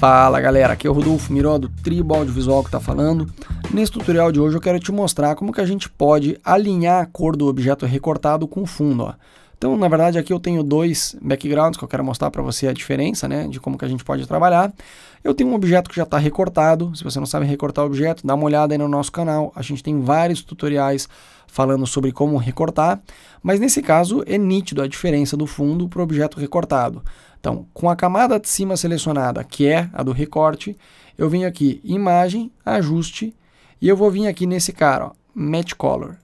Fala galera, aqui é o Rodolfo Miró do Tribo Audiovisual que está falando. Nesse tutorial de hoje eu quero te mostrar como que a gente pode alinhar a cor do objeto recortado com o fundo. Ó. Então, na verdade, aqui eu tenho dois backgrounds que eu quero mostrar para você a diferença, né, de como que a gente pode trabalhar. Eu tenho um objeto que já está recortado, se você não sabe recortar objeto, dá uma olhada aí no nosso canal, a gente tem vários tutoriais falando sobre como recortar, mas nesse caso é nítido a diferença do fundo para o objeto recortado. Então, com a camada de cima selecionada, que é a do recorte, eu venho aqui, imagem, ajuste, e eu vou vir aqui nesse cara, ó, match color.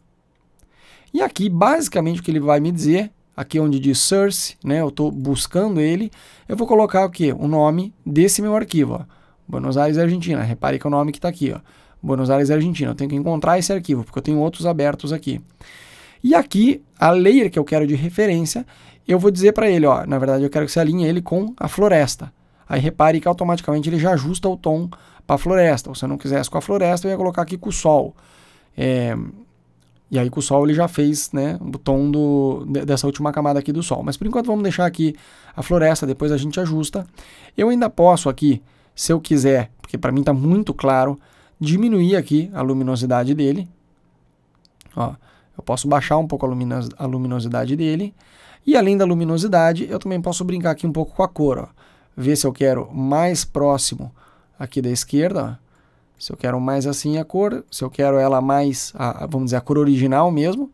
E aqui, basicamente, o que ele vai me dizer aqui é onde diz source, né, eu estou buscando ele, eu vou colocar o que? O nome desse meu arquivo, ó. Buenos Aires, Argentina. Repare que é o nome que está aqui, ó. Buenos Aires, Argentina. Eu tenho que encontrar esse arquivo, porque eu tenho outros abertos aqui. E aqui, a layer que eu quero de referência, eu vou dizer para ele, ó, na verdade eu quero que você alinhe ele com a floresta. Aí repare que automaticamente ele já ajusta o tom para a floresta. Ou se eu não quisesse com a floresta, eu ia colocar aqui com o sol. É, e aí com o Sol ele já fez né, o tom do, dessa última camada aqui do Sol. Mas por enquanto vamos deixar aqui a floresta, depois a gente ajusta. Eu ainda posso aqui, se eu quiser, porque para mim está muito claro, diminuir aqui a luminosidade dele. Ó, eu posso baixar um pouco a, luminos, a luminosidade dele. E além da luminosidade, eu também posso brincar aqui um pouco com a cor. Ó. Ver se eu quero mais próximo aqui da esquerda, ó se eu quero mais assim a cor, se eu quero ela mais, a, vamos dizer, a cor original mesmo,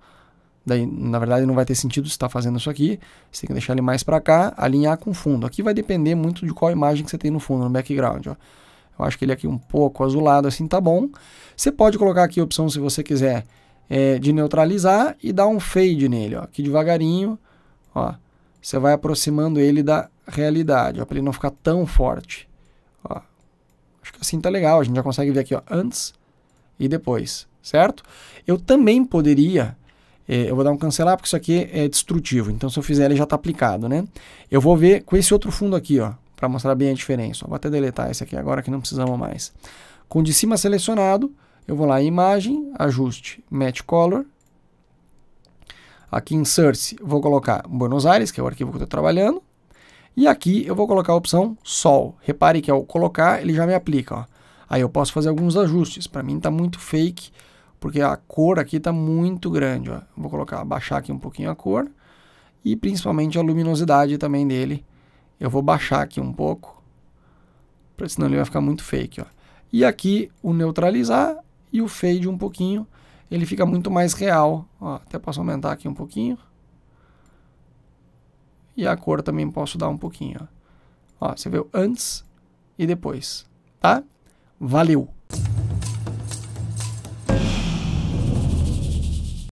daí na verdade não vai ter sentido estar está fazendo isso aqui, você tem que deixar ele mais para cá, alinhar com o fundo. Aqui vai depender muito de qual imagem que você tem no fundo, no background, ó. Eu acho que ele aqui um pouco azulado assim tá bom. Você pode colocar aqui a opção, se você quiser, é, de neutralizar e dar um fade nele, ó. Aqui devagarinho, ó. Você vai aproximando ele da realidade, para ele não ficar tão forte. Ó, que assim tá legal. A gente já consegue ver aqui, ó, antes e depois, certo? Eu também poderia, eh, eu vou dar um cancelar porque isso aqui é destrutivo. Então, se eu fizer, ele já tá aplicado, né? Eu vou ver com esse outro fundo aqui, ó, para mostrar bem a diferença. vou até deletar esse aqui agora que não precisamos mais. Com de cima selecionado, eu vou lá em imagem, ajuste, match color. Aqui em search, vou colocar Buenos Aires, que é o arquivo que eu estou trabalhando. E aqui eu vou colocar a opção Sol. Repare que ao colocar ele já me aplica. Ó. Aí eu posso fazer alguns ajustes. Para mim está muito fake, porque a cor aqui está muito grande. Ó. Vou colocar, baixar aqui um pouquinho a cor e principalmente a luminosidade também dele. Eu vou baixar aqui um pouco, senão ele vai ficar muito fake. Ó. E aqui o neutralizar e o fade um pouquinho, ele fica muito mais real. Ó, até posso aumentar aqui um pouquinho. E a cor também posso dar um pouquinho. Ó, você viu antes e depois, tá? Valeu!